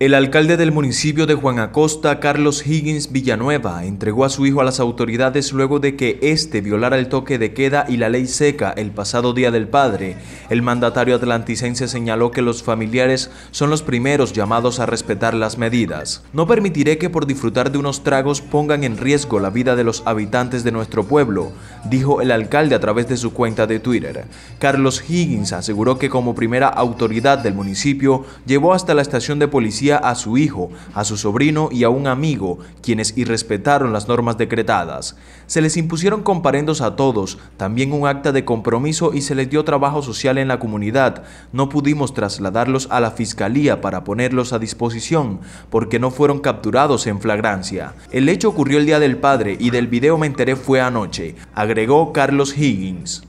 El alcalde del municipio de Juan Acosta, Carlos Higgins Villanueva, entregó a su hijo a las autoridades luego de que éste violara el toque de queda y la ley seca el pasado Día del Padre. El mandatario atlanticense señaló que los familiares son los primeros llamados a respetar las medidas. No permitiré que por disfrutar de unos tragos pongan en riesgo la vida de los habitantes de nuestro pueblo, dijo el alcalde a través de su cuenta de Twitter. Carlos Higgins aseguró que como primera autoridad del municipio llevó hasta la estación de policía a su hijo, a su sobrino y a un amigo, quienes irrespetaron las normas decretadas. Se les impusieron comparendos a todos, también un acta de compromiso y se les dio trabajo social en la comunidad. No pudimos trasladarlos a la fiscalía para ponerlos a disposición, porque no fueron capturados en flagrancia. El hecho ocurrió el Día del Padre y del video me enteré fue anoche, agregó Carlos Higgins.